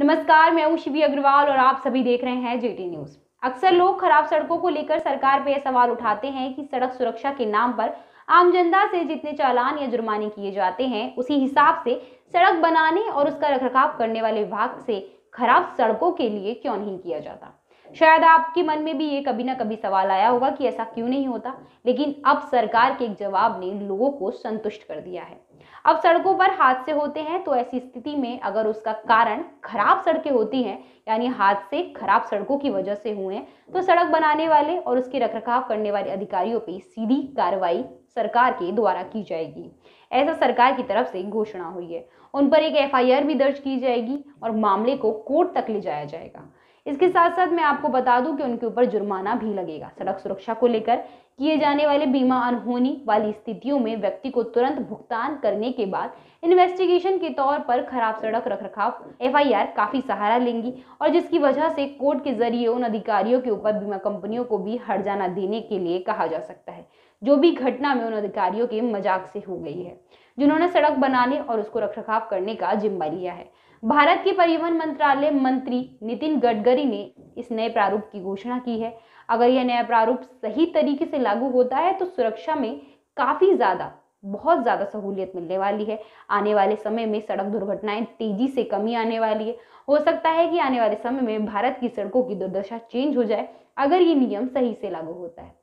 नमस्कार मैं हूं शिवी अग्रवाल और आप सभी देख रहे हैं जेटी न्यूज अक्सर लोग खराब सड़कों को लेकर सरकार पे सवाल उठाते हैं कि सड़क सुरक्षा के नाम पर आम जनता से जितने चालान या जुर्माने किए जाते हैं उसी हिसाब से सड़क बनाने और उसका रखरखाव करने वाले विभाग से खराब सड़कों के लिए क्यों नहीं किया जाता शायद आपके मन में भी ये कभी ना कभी सवाल आया होगा कि ऐसा क्यों नहीं होता लेकिन अब सरकार के एक जवाब ने लोगों को संतुष्ट कर दिया है अब सड़कों पर हादसे होते हैं तो ऐसी स्थिति में अगर उसका कारण खराब सड़कें होती हैं यानी हादसे खराब सड़कों की वजह से हुए हैं तो सड़क बनाने वाले और उसके रखरखाव करने वाले अधिकारियों पर सीधी कार्रवाई सरकार के द्वारा की जाएगी ऐसा सरकार की तरफ से घोषणा हुई है उन पर एक एफआईआर भी दर्ज की जाएगी और मामले को कोर्ट तक ले जाया जाएगा इसके साथ साथ मैं आपको बता दूं कि उनके ऊपर जुर्माना भी लगेगा सड़क सुरक्षा को लेकर किए जाने वाले बीमा अनहोनी वाली स्थितियों में व्यक्ति को तुरंत भुगतान करने के बाद इन्वेस्टिगेशन के तौर पर खराब सड़क रखरखाव एफआईआर काफ़ी सहारा लेंगी और जिसकी वजह से कोर्ट के जरिए उन अधिकारियों के ऊपर बीमा कंपनियों को भी हर्जाना देने के लिए कहा जा सकता है जो भी घटना में उन अधिकारियों के मजाक से हो गई है जिन्होंने सड़क बनाने और उसको रखरखाव करने का जिम्मा लिया है भारत के परिवहन मंत्रालय मंत्री नितिन गडकरी ने इस नए प्रारूप की घोषणा की है अगर यह नया प्रारूप सही तरीके से लागू होता है तो सुरक्षा में काफ़ी ज़्यादा बहुत ज़्यादा सहूलियत मिलने वाली है आने वाले समय में सड़क दुर्घटनाएं तेज़ी से कमी आने वाली है हो सकता है कि आने वाले समय में भारत की सड़कों की दुर्दशा चेंज हो जाए अगर ये नियम सही से लागू होता है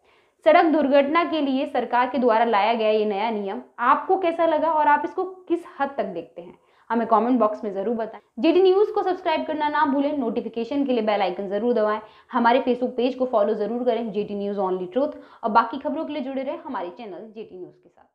सड़क दुर्घटना के लिए सरकार के द्वारा लाया गया ये नया नियम आपको कैसा लगा और आप इसको किस हद तक देखते हैं हमें कमेंट बॉक्स में जरूर बताएं जीडी न्यूज को सब्सक्राइब करना ना भूलें नोटिफिकेशन के लिए बेल आइकन जरूर दबाएं हमारे फेसबुक पेज को फॉलो जरूर करें जीटी न्यूज ऑनली ट्रूथ और बाकी खबरों के लिए जुड़े रहे हमारे चैनल जी न्यूज के साथ